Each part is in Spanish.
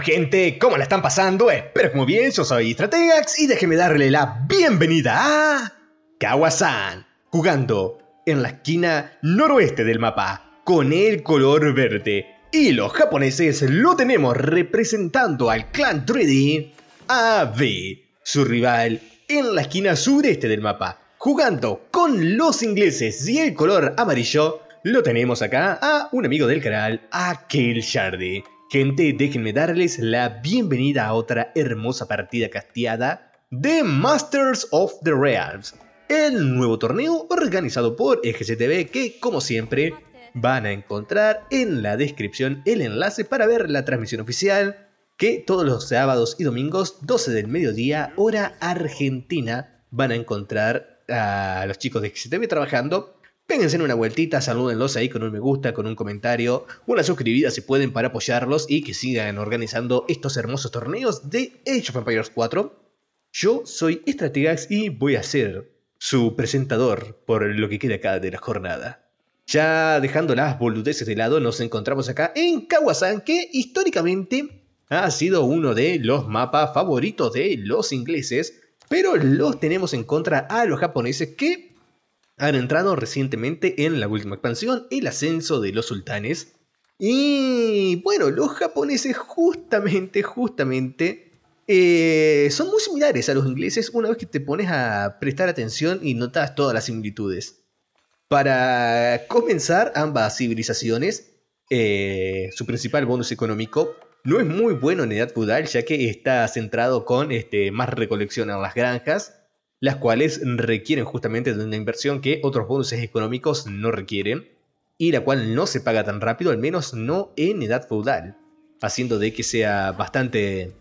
gente? ¿Cómo la están pasando? Espero que muy bien, yo soy Strategax y déjeme darle la bienvenida a Kawasan, jugando en la esquina noroeste del mapa, con el color verde. Y los japoneses lo tenemos representando al clan 3D, AB, su rival en la esquina sureste del mapa, jugando con los ingleses y el color amarillo, lo tenemos acá a un amigo del canal, a Shardy. Gente, déjenme darles la bienvenida a otra hermosa partida casteada de Masters of the Realms, el nuevo torneo organizado por EGCTV que, como siempre, van a encontrar en la descripción el enlace para ver la transmisión oficial que todos los sábados y domingos, 12 del mediodía, hora argentina, van a encontrar a los chicos de EGCTV trabajando en una vueltita, salúdenlos ahí con un me gusta, con un comentario, una suscribida si pueden para apoyarlos y que sigan organizando estos hermosos torneos de Age of Empires 4. Yo soy Estrategax y voy a ser su presentador por lo que queda acá de la jornada. Ya dejando las boludeces de lado, nos encontramos acá en Kawasan, que históricamente ha sido uno de los mapas favoritos de los ingleses, pero los tenemos en contra a los japoneses que han entrado recientemente en la última expansión, el ascenso de los sultanes. Y bueno, los japoneses justamente, justamente, eh, son muy similares a los ingleses una vez que te pones a prestar atención y notas todas las similitudes. Para comenzar, ambas civilizaciones, eh, su principal bonus económico no es muy bueno en edad feudal, ya que está centrado con este, más recolección en las granjas las cuales requieren justamente de una inversión que otros bonuses económicos no requieren, y la cual no se paga tan rápido, al menos no en edad feudal, haciendo de que sea bastante,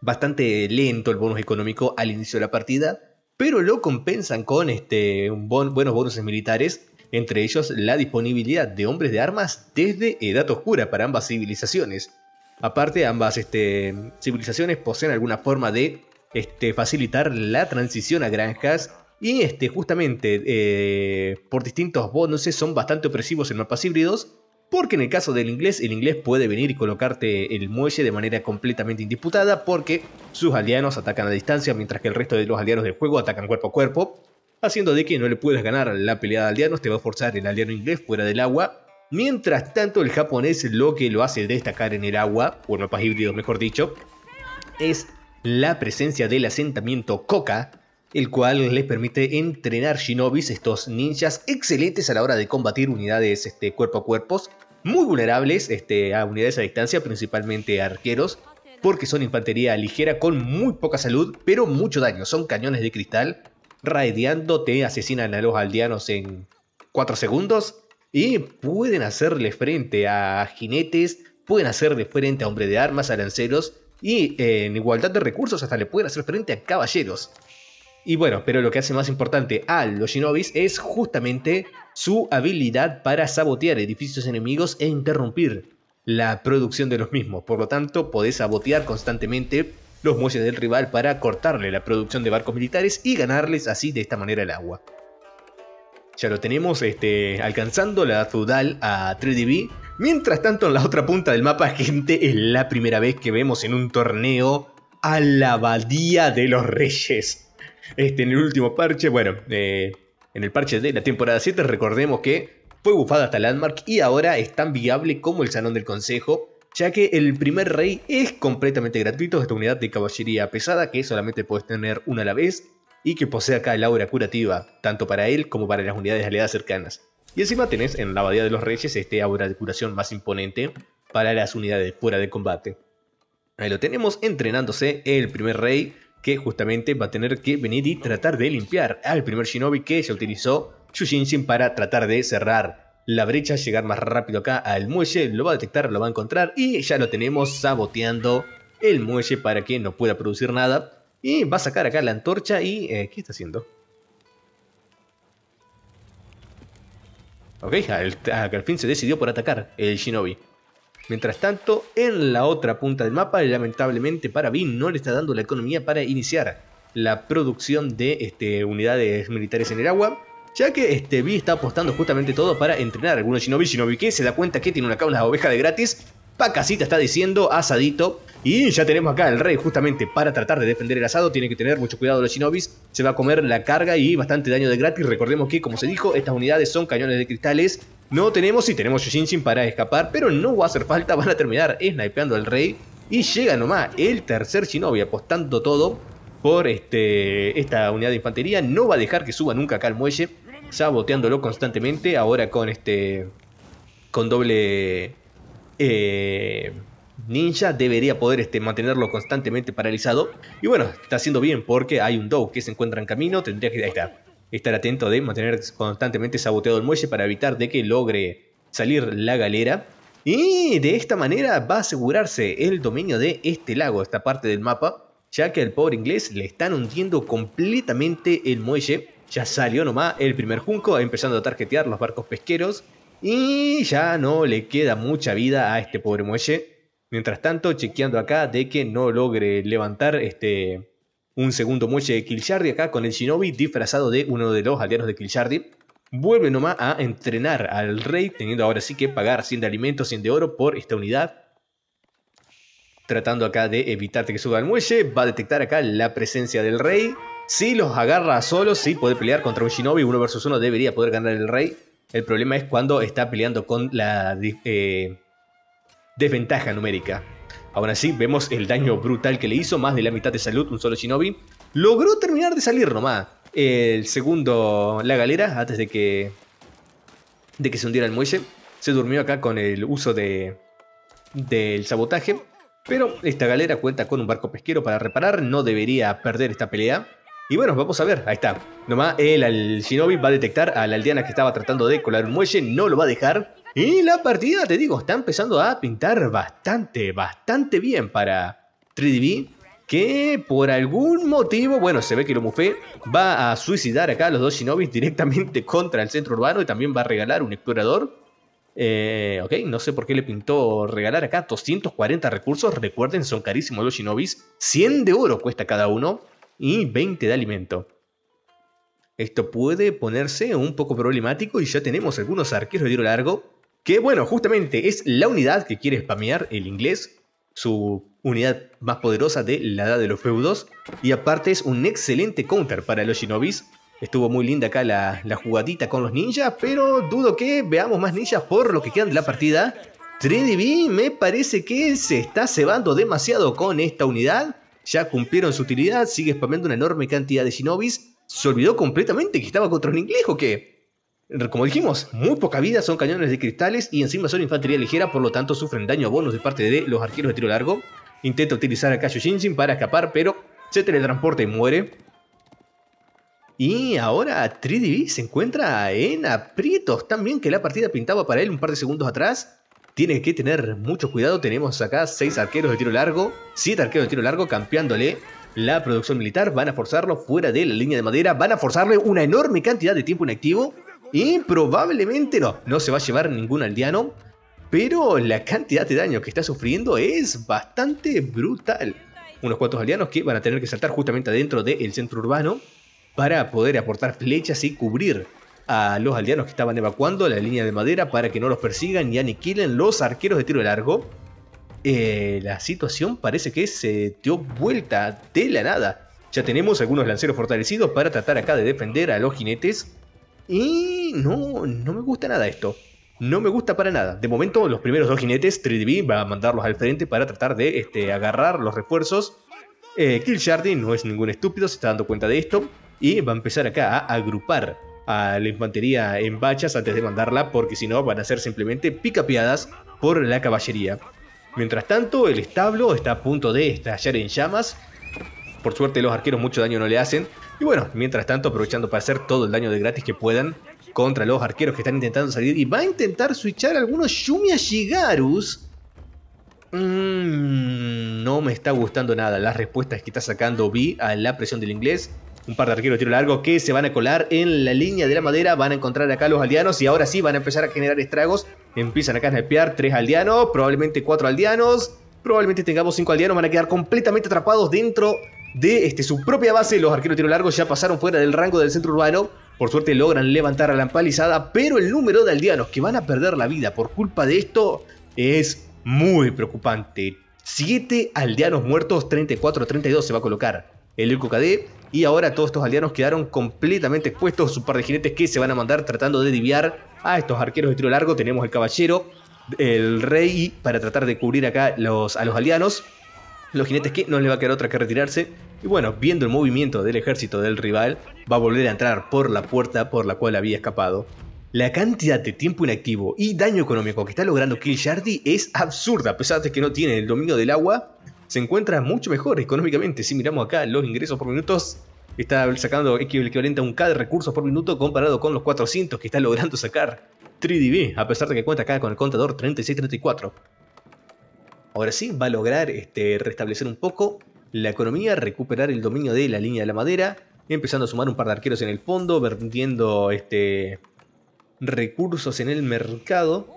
bastante lento el bonus económico al inicio de la partida, pero lo compensan con este, buenos bonuses militares, entre ellos la disponibilidad de hombres de armas desde Edad Oscura para ambas civilizaciones. Aparte, ambas este, civilizaciones poseen alguna forma de este, facilitar la transición a granjas. Y este, justamente eh, por distintos bonuses son bastante opresivos en mapas híbridos. Porque en el caso del inglés, el inglés puede venir y colocarte el muelle de manera completamente indisputada porque sus alianos atacan a distancia mientras que el resto de los aldeanos del juego atacan cuerpo a cuerpo, haciendo de que no le puedas ganar la pelea de aldeanos, te va a forzar el aliano inglés fuera del agua. Mientras tanto, el japonés lo que lo hace destacar en el agua, o en mapas híbridos mejor dicho, es la presencia del asentamiento Coca el cual les permite entrenar shinobis, estos ninjas excelentes a la hora de combatir unidades este, cuerpo a cuerpos, muy vulnerables este, a unidades a distancia, principalmente arqueros, porque son infantería ligera con muy poca salud, pero mucho daño. Son cañones de cristal, radiando te asesinan a los aldeanos en 4 segundos y pueden hacerle frente a jinetes, pueden hacerle frente a hombres de armas, a y eh, en igualdad de recursos hasta le pueden hacer frente a caballeros. Y bueno, pero lo que hace más importante a los shinobis es justamente su habilidad para sabotear edificios enemigos e interrumpir la producción de los mismos. Por lo tanto, podés sabotear constantemente los muelles del rival para cortarle la producción de barcos militares y ganarles así de esta manera el agua. Ya lo tenemos este, alcanzando la feudal a 3DB Mientras tanto, en la otra punta del mapa, gente, es la primera vez que vemos en un torneo a la Abadía de los Reyes. Este, en el último parche, bueno, eh, en el parche de la temporada 7, recordemos que fue bufada hasta Landmark y ahora es tan viable como el Salón del Consejo, ya que el primer rey es completamente gratuito, esta unidad de caballería pesada que solamente puedes tener una a la vez y que posee acá el aura curativa, tanto para él como para las unidades aliadas cercanas. Y encima tenés en la Abadía de los Reyes este aura de curación más imponente para las unidades fuera de combate. Ahí lo tenemos entrenándose el primer rey que justamente va a tener que venir y tratar de limpiar al primer shinobi que se utilizó Shin para tratar de cerrar la brecha, llegar más rápido acá al muelle, lo va a detectar, lo va a encontrar y ya lo tenemos saboteando el muelle para que no pueda producir nada. Y va a sacar acá la antorcha y... Eh, ¿Qué está haciendo? Ok, al, al fin se decidió por atacar el Shinobi. Mientras tanto, en la otra punta del mapa, lamentablemente para Bin no le está dando la economía para iniciar la producción de este, unidades militares en el agua, ya que este, está apostando justamente todo para entrenar a algunos shinobi. Shinobi que se da cuenta que tiene una caula de oveja de gratis. Pacasita está diciendo, asadito, y ya tenemos acá el rey, justamente para tratar de defender el asado, tiene que tener mucho cuidado los shinobis, se va a comer la carga y bastante daño de gratis. Recordemos que, como se dijo, estas unidades son cañones de cristales. No tenemos y tenemos Yoshinshin para escapar, pero no va a hacer falta, van a terminar snipeando al rey. Y llega nomás el tercer shinobi apostando todo por este, esta unidad de infantería. No va a dejar que suba nunca acá al muelle, saboteándolo constantemente. Ahora con este con doble... Eh, Ninja debería poder este, mantenerlo constantemente paralizado. Y bueno, está haciendo bien porque hay un dog que se encuentra en camino. Tendría que estar, atento de mantener constantemente saboteado el muelle para evitar de que logre salir la galera. Y de esta manera va a asegurarse el dominio de este lago, esta parte del mapa. Ya que al pobre inglés le están hundiendo completamente el muelle. Ya salió nomás el primer junco, empezando a tarjetear los barcos pesqueros. Y ya no le queda mucha vida a este pobre muelle. Mientras tanto, chequeando acá de que no logre levantar este un segundo muelle de Killjardi acá con el Shinobi disfrazado de uno de los aldeanos de Killjardi. Vuelve nomás a entrenar al rey, teniendo ahora sí que pagar 100 de alimentos, 100 de oro por esta unidad. Tratando acá de evitarte que suba al muelle, va a detectar acá la presencia del rey. Si los agarra a solos, sí puede pelear contra un shinobi, uno versus uno debería poder ganar el rey. El problema es cuando está peleando con la... Eh, desventaja numérica. Aún así, vemos el daño brutal que le hizo, más de la mitad de salud, un solo shinobi. Logró terminar de salir nomás. El segundo, la galera, antes de que, de que se hundiera el muelle. Se durmió acá con el uso de, del sabotaje. Pero esta galera cuenta con un barco pesquero para reparar, no debería perder esta pelea. Y bueno, vamos a ver, ahí está. Nomás el, shinobi va a detectar a la aldeana que estaba tratando de colar un muelle, no lo va a dejar. Y la partida, te digo, está empezando a pintar bastante, bastante bien para 3DB. Que por algún motivo, bueno, se ve que lo mufé va a suicidar acá a los dos shinobis directamente contra el centro urbano y también va a regalar un explorador. Eh, ok, no sé por qué le pintó regalar acá 240 recursos. Recuerden, son carísimos los shinobis. 100 de oro cuesta cada uno y 20 de alimento. Esto puede ponerse un poco problemático y ya tenemos algunos arqueros de tiro largo, que bueno, justamente es la unidad que quiere spamear el inglés, su unidad más poderosa de la edad de los feudos, y aparte es un excelente counter para los shinobis. Estuvo muy linda acá la, jugadita con los ninjas, pero dudo que veamos más ninjas por lo que quedan de la partida. 3DB me parece que se está cebando demasiado con esta unidad ya cumplieron su utilidad, sigue spameando una enorme cantidad de shinobis, se olvidó completamente que estaba contra un inglés o qué. Como dijimos, muy poca vida, son cañones de cristales y encima son infantería ligera, por lo tanto sufren daño a bonus de parte de los arqueros de tiro largo. Intenta utilizar a Kashu para escapar, pero se teletransporta y muere. Y ahora 3DB se encuentra en aprietos, también que la partida pintaba para él un par de segundos atrás tiene que tener mucho cuidado. Tenemos acá 6 arqueros de tiro largo, 7 arqueros de tiro largo campeándole la producción militar. Van a forzarlo fuera de la línea de madera, van a forzarle una enorme cantidad de tiempo inactivo. Y probablemente no, no se va a llevar ningún aldeano. Pero la cantidad de daño que está sufriendo es bastante brutal. Unos cuantos aldeanos que van a tener que saltar justamente adentro del centro urbano para poder aportar flechas y cubrir a los aldeanos que estaban evacuando la línea de madera para que no los persigan y aniquilen los arqueros de tiro largo. Eh, la situación parece que se dio vuelta de la nada. Ya tenemos algunos lanceros fortalecidos para tratar acá de defender a los jinetes. Y no, no me gusta nada esto. No me gusta para nada. De momento, los primeros dos jinetes, 3DB va a mandarlos al frente para tratar de este, agarrar los refuerzos. Eh, Kill no es ningún estúpido, se está dando cuenta de esto. Y va a empezar acá a agrupar a la infantería en bachas antes de mandarla, porque si no van a ser simplemente picapeadas por la caballería. Mientras tanto, el establo está a punto de estallar en llamas. Por suerte los arqueros mucho daño no le hacen. Y bueno, mientras tanto aprovechando para hacer todo el daño de gratis que puedan contra los arqueros que están intentando salir. Y va a intentar switchar algunos yumiasigarus. Shigarus. Mm, no me está gustando nada las respuestas que está sacando Vi a la presión del inglés un par de arqueros de tiro largo que se van a colar en la línea de la madera, van a encontrar acá los aldeanos y ahora sí van a empezar a generar estragos. Empiezan acá a snipear tres aldeanos, probablemente cuatro aldeanos, probablemente tengamos cinco aldeanos, van a quedar completamente atrapados dentro de este, su propia base. Los arqueros de tiro largo ya pasaron fuera del rango del centro urbano. Por suerte logran levantar a la empalizada, pero el número de aldeanos que van a perder la vida por culpa de esto es muy preocupante. 7 aldeanos muertos, 34-32 se va a colocar. El Urco y ahora todos estos aldeanos quedaron completamente expuestos. Un par de jinetes que se van a mandar tratando de desviar a estos arqueros de tiro largo. Tenemos el caballero, el rey, para tratar de cubrir acá a los aldeanos. Los jinetes que no le va a quedar otra que retirarse. Y bueno, viendo el movimiento del ejército del rival, va a volver a entrar por la puerta por la cual había escapado. La cantidad de tiempo inactivo y daño económico que está logrando Kill Shardy es absurda, a pesar de que no tiene el dominio del agua, se encuentra mucho mejor económicamente. Si miramos acá los ingresos por minutos, está sacando equivalente a un K de recursos por minuto comparado con los 400 que está logrando sacar 3DB, a pesar de que cuenta acá con el contador 3634. Ahora sí, va a lograr este, restablecer un poco la economía, recuperar el dominio de la línea de la madera, empezando a sumar un par de arqueros en el fondo, vendiendo este, recursos en el mercado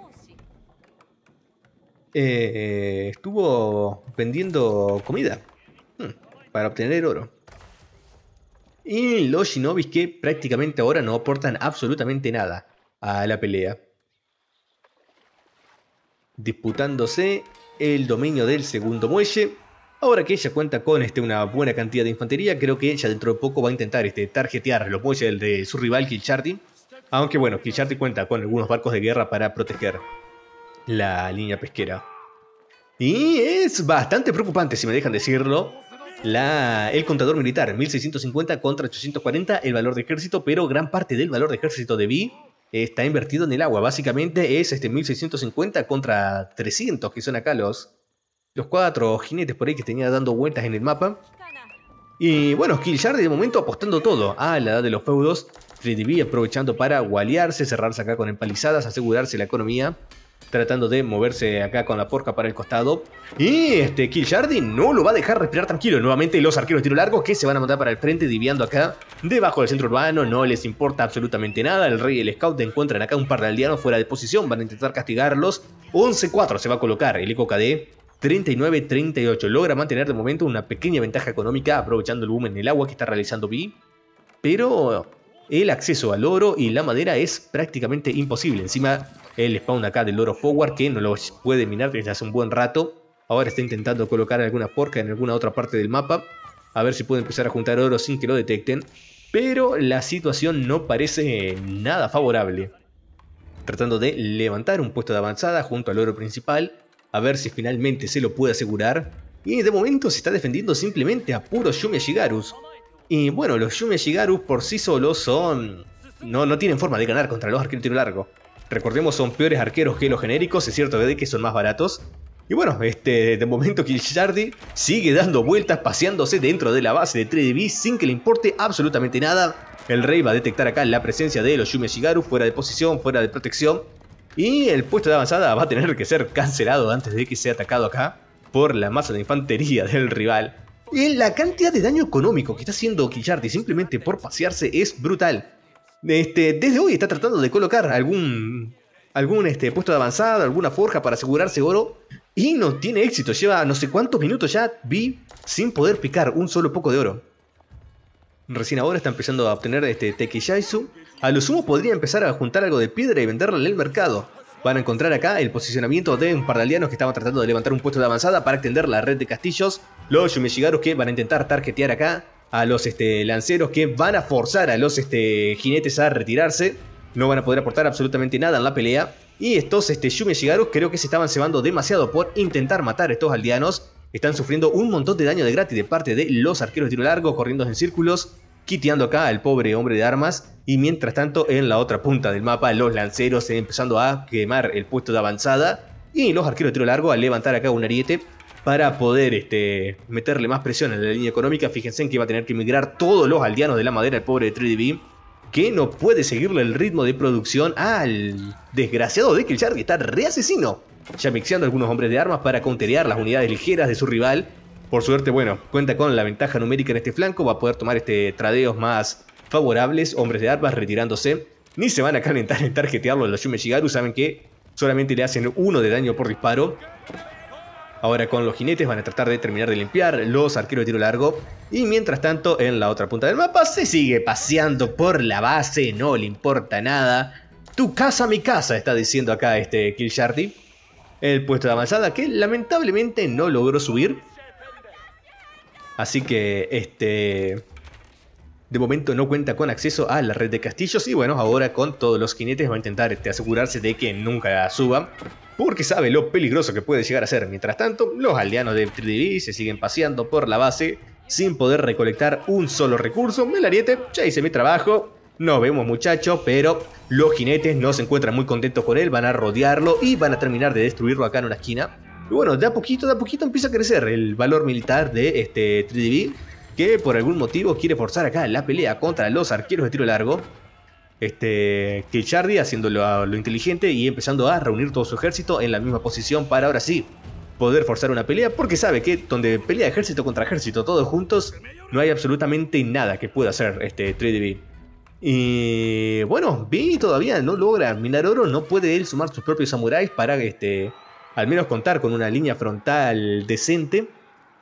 eh, estuvo vendiendo comida hmm, para obtener oro. Y los shinobis que prácticamente ahora no aportan absolutamente nada a la pelea. Disputándose el dominio del segundo muelle. Ahora que ella cuenta con este, una buena cantidad de infantería, creo que ella dentro de poco va a intentar este, tarjetear los muelles de su rival Kilchardi. Aunque bueno, Kilchardi cuenta con algunos barcos de guerra para proteger la línea pesquera. Y es bastante preocupante, si me dejan decirlo, la, el contador militar, 1650 contra 840, el valor de ejército, pero gran parte del valor de ejército de B está invertido en el agua. Básicamente es este 1650 contra 300, que son acá los, los cuatro jinetes por ahí que tenía dando vueltas en el mapa. Y bueno, Shard de momento apostando todo a la edad de los feudos, 3 3DB aprovechando para gualearse, cerrarse acá con empalizadas, asegurarse la economía tratando de moverse acá con la porca para el costado. Y este Killjardin no lo va a dejar respirar tranquilo. Nuevamente los arqueros de tiro largo que se van a mandar para el frente, diviando acá debajo del centro urbano. No les importa absolutamente nada. El rey y el scout encuentran acá un par de aldeanos fuera de posición. Van a intentar castigarlos. 11-4 se va a colocar el eco KD. 39-38. Logra mantener de momento una pequeña ventaja económica aprovechando el boom en el agua que está realizando B. Pero el acceso al oro y la madera es prácticamente imposible. Encima, el spawn acá del oro forward que no lo puede minar desde hace un buen rato. Ahora está intentando colocar alguna porca en alguna otra parte del mapa. A ver si puede empezar a juntar oro sin que lo detecten. Pero la situación no parece nada favorable. Tratando de levantar un puesto de avanzada junto al oro principal. A ver si finalmente se lo puede asegurar. Y de momento se está defendiendo simplemente a puro Yume Shigarus. Y bueno, los Yume Shigarus por sí solos son... No, no tienen forma de ganar contra los tiro largo. Recordemos, son peores arqueros que los genéricos, es cierto de que son más baratos. Y bueno, este, de momento Kilshardy sigue dando vueltas, paseándose dentro de la base de 3DB sin que le importe absolutamente nada. El rey va a detectar acá la presencia de los Yume Shigaru fuera de posición, fuera de protección. Y el puesto de avanzada va a tener que ser cancelado antes de que sea atacado acá por la masa de infantería del rival. Y la cantidad de daño económico que está haciendo Killardi simplemente por pasearse es brutal. Este, desde hoy está tratando de colocar algún, algún este, puesto de avanzada, alguna forja para asegurarse oro. Y no tiene éxito. Lleva no sé cuántos minutos ya vi sin poder picar un solo poco de oro. Recién ahora está empezando a obtener este Tekishaisu. A lo sumo podría empezar a juntar algo de piedra y venderla en el mercado. Van a encontrar acá el posicionamiento de un par de aldeanos que estaban tratando de levantar un puesto de avanzada para extender la red de castillos. Los Yumejigaros que van a intentar tarjetear acá a los este, lanceros que van a forzar a los este, jinetes a retirarse. No van a poder aportar absolutamente nada en la pelea. Y estos este, Yume creo que se estaban cebando demasiado por intentar matar a estos aldeanos. Están sufriendo un montón de daño de gratis de parte de los arqueros de tiro largo, corriendo en círculos, quiteando acá al pobre hombre de armas. Y mientras tanto, en la otra punta del mapa, los lanceros empezando a quemar el puesto de avanzada. Y los arqueros de tiro largo al levantar acá un ariete para poder este, meterle más presión en la línea económica. Fíjense en que va a tener que emigrar todos los aldeanos de la madera, el pobre 3DB, que no puede seguirle el ritmo de producción al desgraciado de que está re asesino, ya mixeando algunos hombres de armas para counterear las unidades ligeras de su rival. Por suerte, bueno, cuenta con la ventaja numérica en este flanco, va a poder tomar este tradeos más favorables, hombres de armas retirándose. Ni se van a calentar en tarjetearlo de los Yume Shigaru, saben que solamente le hacen uno de daño por disparo. Ahora con los jinetes van a tratar de terminar de limpiar los arqueros de tiro largo. Y mientras tanto, en la otra punta del mapa se sigue paseando por la base, no le importa nada. Tu casa, mi casa, está diciendo acá este Kill El puesto de avanzada que lamentablemente no logró subir. Así que este de momento no cuenta con acceso a la red de castillos y bueno, ahora con todos los jinetes va a intentar este, asegurarse de que nunca suban, porque sabe lo peligroso que puede llegar a ser. Mientras tanto, los aldeanos de Tridiri se siguen paseando por la base sin poder recolectar un solo recurso. Melariete, ya hice mi trabajo, nos vemos muchachos, pero los jinetes no se encuentran muy contentos con él, van a rodearlo y van a terminar de destruirlo acá en una esquina. Y bueno, de a poquito, de a poquito empieza a crecer el valor militar de este 3DB que por algún motivo quiere forzar acá la pelea contra los arqueros de tiro largo. Este, que Chardy haciendo lo, inteligente y empezando a reunir todo su ejército en la misma posición para ahora sí poder forzar una pelea, porque sabe que donde pelea ejército contra ejército todos juntos, no hay absolutamente nada que pueda hacer este 3DB. Y bueno, vi todavía no logra, Minaroro no puede él sumar sus propios samuráis para este, al menos contar con una línea frontal decente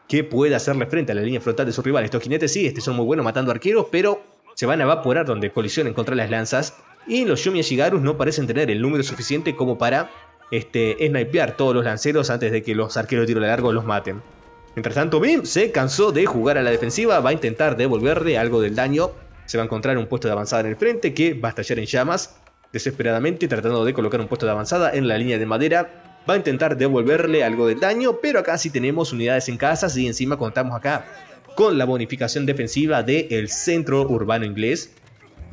que pueda hacerle frente a la línea frontal de su rival. Estos jinetes sí, este son muy buenos matando arqueros, pero se van a evaporar donde colisionen contra las lanzas. Y los Yomi Shigarus no parecen tener el número suficiente como para este, snipear todos los lanceros antes de que los arqueros de tiro largo los maten. Mientras tanto, Bim se cansó de jugar a la defensiva, va a intentar devolverle algo del daño. Se va a encontrar un puesto de avanzada en el frente que va a estallar en llamas, desesperadamente tratando de colocar un puesto de avanzada en la línea de madera va a intentar devolverle algo de daño, pero acá sí tenemos unidades en casas y encima contamos acá con la bonificación defensiva del centro urbano inglés,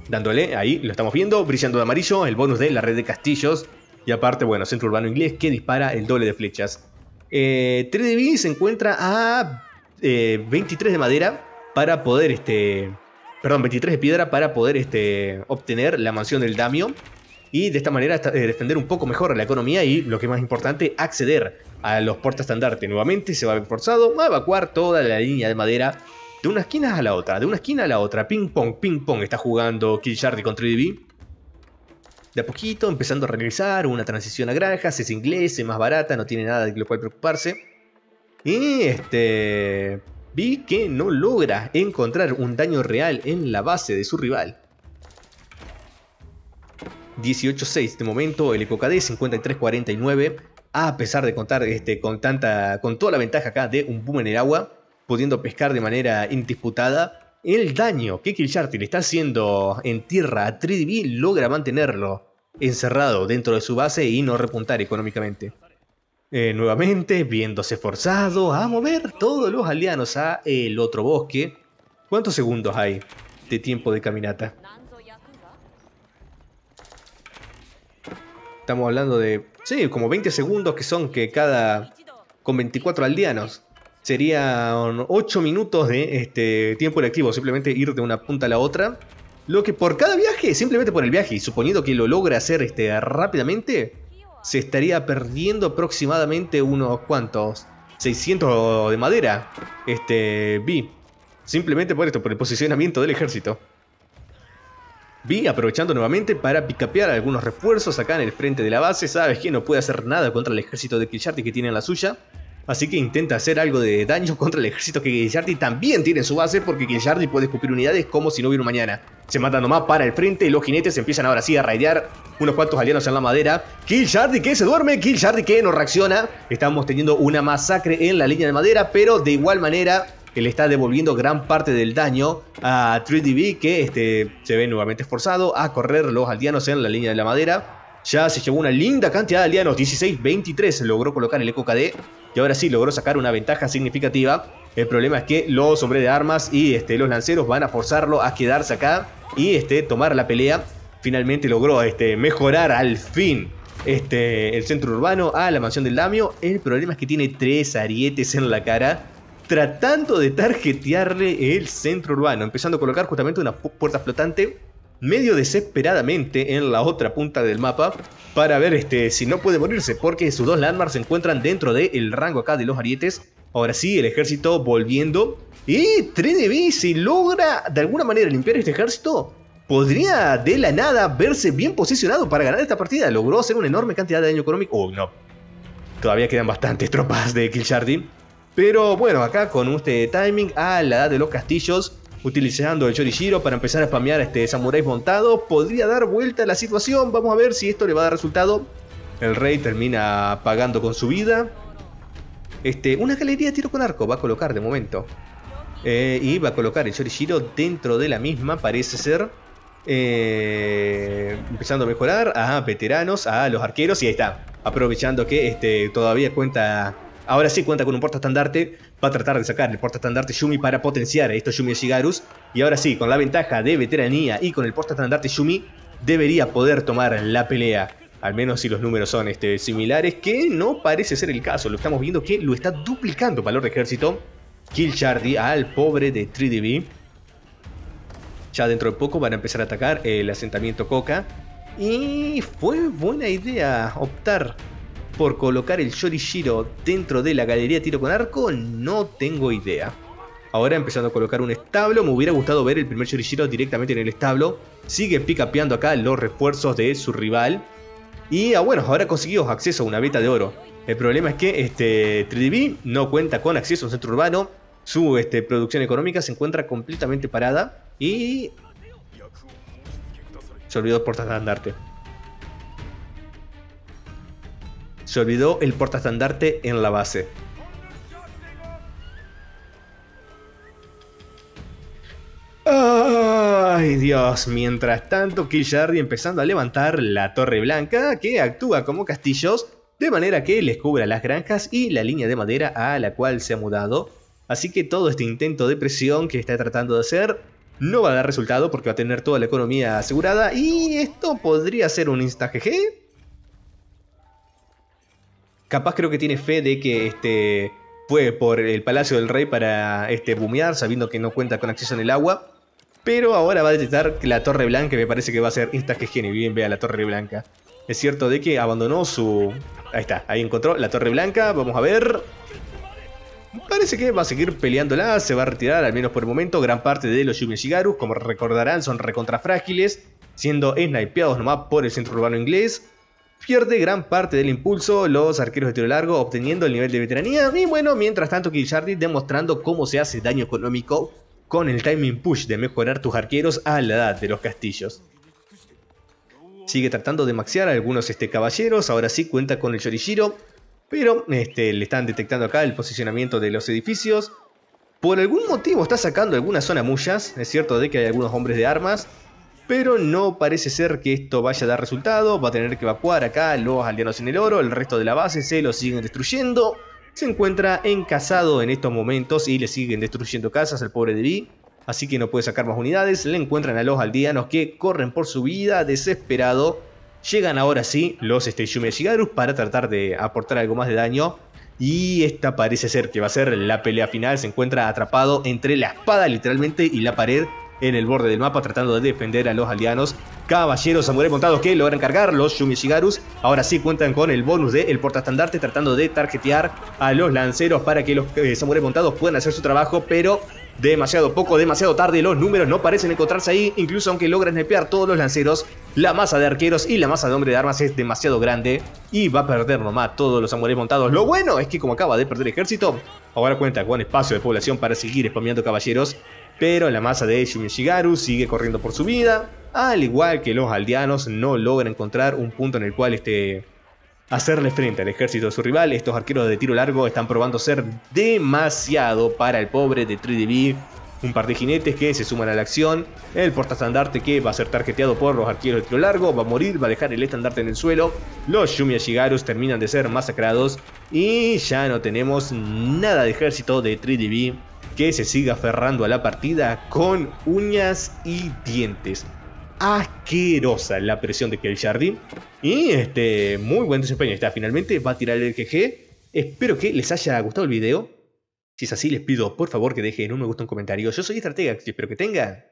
dándole, ahí lo estamos viendo, brillando de amarillo, el bonus de la red de castillos, y aparte, bueno, centro urbano inglés que dispara el doble de flechas. 3DB eh, se encuentra a 23 eh, de madera para poder, este, perdón, 23 de piedra para poder este, obtener la mansión del Damio y de esta manera eh, defender un poco mejor la economía y, lo que es más importante, acceder a los estandarte Nuevamente se va a ver forzado a evacuar toda la línea de madera de una esquina a la otra, de una esquina a la otra. Ping pong, ping pong está jugando Kill con contra db De a poquito, empezando a regresar, una transición a granjas, es inglés, es más barata, no tiene nada de lo cual preocuparse. Y este... Vi que no logra encontrar un daño real en la base de su rival. 18-6. De momento, el ECO-KD 53-49. Ah, a pesar de contar este, con, tanta, con toda la ventaja acá de un boom en el agua, pudiendo pescar de manera indisputada, el daño que Kilcharty le está haciendo en tierra a 3DB logra mantenerlo encerrado dentro de su base y no repuntar económicamente. Eh, nuevamente, viéndose forzado a mover todos los aldeanos a el otro bosque. ¿Cuántos segundos hay de tiempo de caminata? Estamos hablando de, sí, como 20 segundos que son que cada, con 24 aldeanos, serían 8 minutos de este tiempo electivo, simplemente ir de una punta a la otra. Lo que por cada viaje, simplemente por el viaje, y suponiendo que lo logra hacer este, rápidamente, se estaría perdiendo aproximadamente unos cuantos 600 de madera. Este, vi. Simplemente por esto, por el posicionamiento del ejército. Vi aprovechando nuevamente para picapear algunos refuerzos acá en el frente de la base. Sabes que no puede hacer nada contra el ejército de Killarty que tiene en la suya. Así que intenta hacer algo de daño contra el ejército que Guillardi también tiene en su base porque Guillardi puede escupir unidades como si no hubiera mañana. Se manda nomás para el frente y los jinetes empiezan ahora sí a raidear unos cuantos aliados en la madera. Guillardi que se duerme, Guillardi que no reacciona. Estamos teniendo una masacre en la línea de madera, pero de igual manera le está devolviendo gran parte del daño a 3DB, que este, se ve nuevamente esforzado a correr los aldeanos en la línea de la madera. Ya se llevó una linda cantidad de aldeanos, 16-23, logró colocar el Eco KD y ahora sí logró sacar una ventaja significativa. El problema es que los hombres de armas y este, los lanceros van a forzarlo a quedarse acá y este, tomar la pelea. Finalmente logró este, mejorar al fin este, el centro urbano a la mansión del Damio. El problema es que tiene tres arietes en la cara tratando de tarjetearle el centro urbano, empezando a colocar justamente una puerta flotante medio desesperadamente en la otra punta del mapa para ver este, si no puede morirse, porque sus dos landmarks se encuentran dentro del rango acá de los arietes. Ahora sí, el ejército volviendo. Y 3DB, si logra de alguna manera limpiar este ejército, podría de la nada verse bien posicionado para ganar esta partida. Logró hacer una enorme cantidad de daño económico. Oh, no. Todavía quedan bastantes tropas de Kill pero bueno, acá con este timing a la edad de los castillos, utilizando el Yorishiro para empezar a spamear este samuráis montado, podría dar vuelta a la situación. Vamos a ver si esto le va a dar resultado. El rey termina pagando con su vida. Este, una galería de tiro con arco va a colocar de momento. Eh, y va a colocar el Yorishiro dentro de la misma, parece ser. Eh, empezando a mejorar a veteranos, a los arqueros, y ahí está. Aprovechando que este, todavía cuenta Ahora sí cuenta con un portaestandarte. Va a tratar de sacar el portaestandarte Shumi para potenciar a estos Yumi Shigarus. Y ahora sí, con la ventaja de veteranía y con el portaestandarte Shumi debería poder tomar la pelea. Al menos si los números son este, similares, que no parece ser el caso. Lo estamos viendo que lo está duplicando valor de ejército. Kill Shardy al pobre de 3DB. Ya dentro de poco van a empezar a atacar el asentamiento Coca. Y fue buena idea optar por colocar el Yorishiro dentro de la galería tiro con arco, no tengo idea. Ahora empezando a colocar un establo, me hubiera gustado ver el primer Yorishiro directamente en el establo. Sigue picapeando acá los refuerzos de su rival. Y ah, bueno, ahora conseguimos acceso a una beta de oro. El problema es que este 3DB no cuenta con acceso a un centro urbano. Su este, producción económica se encuentra completamente parada. Y... Se olvidó el Andarte. Se olvidó el portaestandarte en la base. Ay Dios, mientras tanto Killjardy empezando a levantar la Torre Blanca que actúa como castillos de manera que les cubra las granjas y la línea de madera a la cual se ha mudado. Así que todo este intento de presión que está tratando de hacer no va a dar resultado porque va a tener toda la economía asegurada y esto podría ser un insta GG capaz creo que tiene fe de que este, fue por el Palacio del Rey para este, bumear, sabiendo que no cuenta con acceso en el agua. Pero ahora va a detectar la Torre Blanca, me parece que va a ser esta que Gene, bien vea la Torre Blanca. Es cierto de que abandonó su... Ahí está, ahí encontró la Torre Blanca, vamos a ver... Parece que va a seguir peleándola, se va a retirar al menos por el momento. Gran parte de los Yumi Shigarus, como recordarán, son recontrafrágiles, siendo snipeados nomás por el centro urbano inglés pierde gran parte del impulso los arqueros de tiro largo obteniendo el nivel de veteranía y bueno, mientras tanto Guillardi demostrando cómo se hace daño económico con el timing push de mejorar tus arqueros a la edad de los castillos. Sigue tratando de maxear algunos este, caballeros, ahora sí cuenta con el Yorishiro, pero este, le están detectando acá el posicionamiento de los edificios. Por algún motivo está sacando algunas zonas mullas, es cierto de que hay algunos hombres de armas, pero no parece ser que esto vaya a dar resultado. Va a tener que evacuar acá los aldeanos en el oro. El resto de la base se lo siguen destruyendo. Se encuentra encasado en estos momentos y le siguen destruyendo casas al pobre Debbie. Así que no puede sacar más unidades. Le encuentran a los aldeanos que corren por su vida desesperado. Llegan ahora sí los este, Shigarus para tratar de aportar algo más de daño. Y esta parece ser que va a ser la pelea final. Se encuentra atrapado entre la espada literalmente y la pared en el borde del mapa tratando de defender a los alianos. Caballeros samurai montados que logran cargar los Shumishigarus. Ahora sí cuentan con el bonus del el portaestandarte tratando de Targetear a los lanceros para que los eh, montados puedan hacer su trabajo, pero demasiado poco, demasiado tarde, los números no parecen encontrarse ahí, incluso aunque logran snipear todos los lanceros, la masa de arqueros y la masa de hombre de armas es demasiado grande y va a perder nomás todos los samuráis montados. Lo bueno es que como acaba de perder ejército, ahora cuenta con espacio de población para seguir spameando caballeros pero la masa de Shumishigaru sigue corriendo por su vida, al igual que los aldeanos no logran encontrar un punto en el cual este, hacerle frente al ejército de su rival, estos arqueros de tiro largo están probando ser demasiado para el pobre de 3DB, un par de jinetes que se suman a la acción, el portastandarte que va a ser tarjeteado por los arqueros de tiro largo, va a morir, va a dejar el estandarte en el suelo, los Shumia terminan de ser masacrados y ya no tenemos nada de ejército de 3DB que se siga aferrando a la partida con uñas y dientes. Asquerosa la presión de Kel Jardín. Y este, muy buen desempeño. Está finalmente, va a tirar el GG. Espero que les haya gustado el video. Si es así, les pido por favor que dejen un me gusta, un comentario. Yo soy Estratega y espero que tengan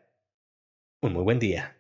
un muy buen día.